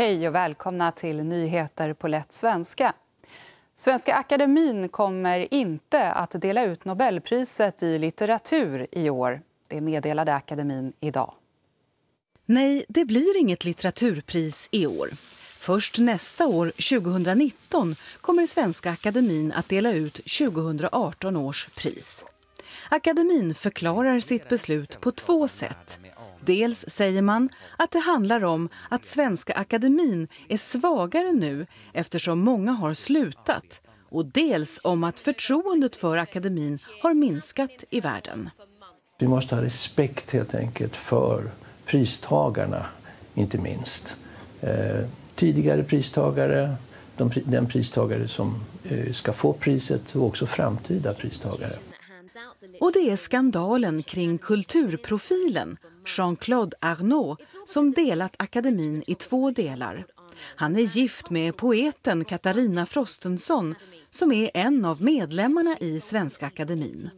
Hej och välkomna till nyheter på lätt svenska. Svenska Akademin kommer inte att dela ut Nobelpriset i litteratur i år. Det meddelade akademin idag. Nej, det blir inget litteraturpris i år. Först nästa år, 2019, kommer Svenska Akademin att dela ut 2018 års pris. Akademin förklarar sitt beslut på två sätt. Dels säger man att det handlar om att Svenska Akademin är svagare nu eftersom många har slutat och dels om att förtroendet för akademin har minskat i världen. Vi måste ha respekt helt enkelt för pristagarna, inte minst. Eh, tidigare pristagare, de, den pristagare som eh, ska få priset och också framtida pristagare. Och det är skandalen kring kulturprofilen Jean-Claude Arnault som delat akademin i två delar. Han är gift med poeten Katarina Frostenson som är en av medlemmarna i Svenska Akademin.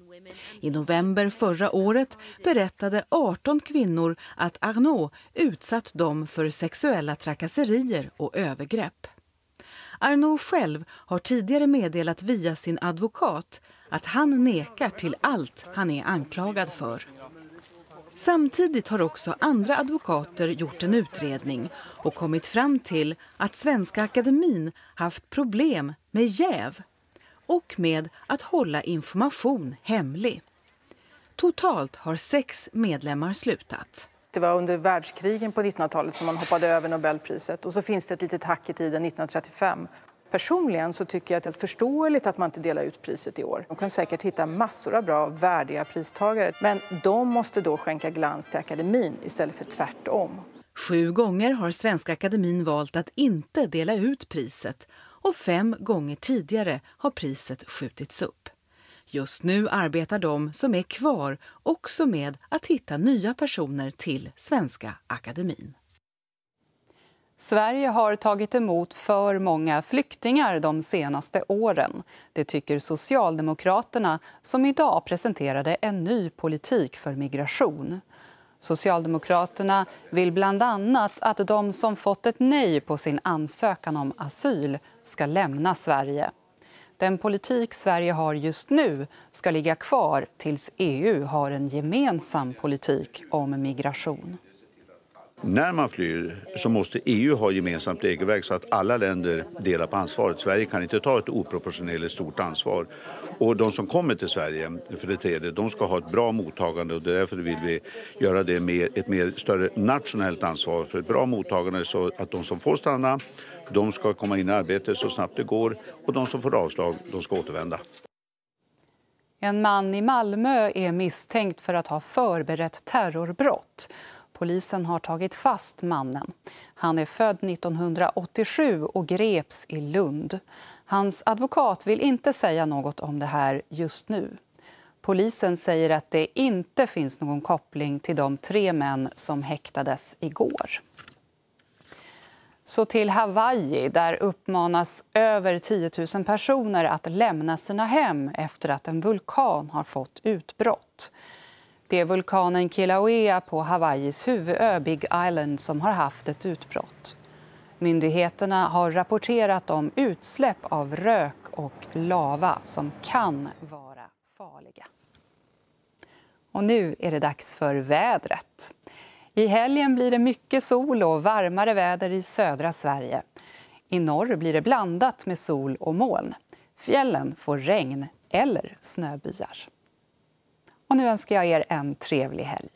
I november förra året berättade 18 kvinnor att Arnault utsatt dem för sexuella trakasserier och övergrepp. Arnault själv har tidigare meddelat via sin advokat att han nekar till allt han är anklagad för. Samtidigt har också andra advokater gjort en utredning och kommit fram till att Svenska Akademin haft problem med jäv och med att hålla information hemlig. Totalt har sex medlemmar slutat. Det var under världskrigen på 1900-talet som man hoppade över Nobelpriset och så finns det ett litet hack i tiden 1935 Personligen så tycker jag att det är förståeligt att man inte delar ut priset i år. De kan säkert hitta massor av bra, värdiga pristagare. Men de måste då skänka glans till akademin istället för tvärtom. Sju gånger har Svenska Akademin valt att inte dela ut priset och fem gånger tidigare har priset skjutits upp. Just nu arbetar de som är kvar också med att hitta nya personer till Svenska Akademin. Sverige har tagit emot för många flyktingar de senaste åren. Det tycker Socialdemokraterna, som idag presenterade en ny politik för migration. Socialdemokraterna vill bland annat att de som fått ett nej på sin ansökan om asyl ska lämna Sverige. Den politik Sverige har just nu ska ligga kvar tills EU har en gemensam politik om migration. När man flyr så måste EU ha gemensamt regelverk så att alla länder delar på ansvaret. Sverige kan inte ta ett oproportionerligt stort ansvar. Och de som kommer till Sverige, för det tredje, de ska ha ett bra mottagande och därför vill vi göra det med ett mer större nationellt ansvar för ett bra mottagande så att de som får stanna, de ska komma in i arbete så snabbt det går och de som får avslag, de ska återvända. En man i Malmö är misstänkt för att ha förberett terrorbrott. Polisen har tagit fast mannen. Han är född 1987 och greps i Lund. Hans advokat vill inte säga något om det här just nu. Polisen säger att det inte finns någon koppling till de tre män som häktades igår. Så till Hawaii, där uppmanas över 10 000 personer att lämna sina hem efter att en vulkan har fått utbrott. Det är vulkanen Kilauea på Hawaiis huvudö Big Island som har haft ett utbrott. Myndigheterna har rapporterat om utsläpp av rök och lava som kan vara farliga. Och nu är det dags för vädret. I helgen blir det mycket sol och varmare väder i södra Sverige. I norr blir det blandat med sol och moln. Fjällen får regn eller snöbyar. Och nu önskar jag er en trevlig helg.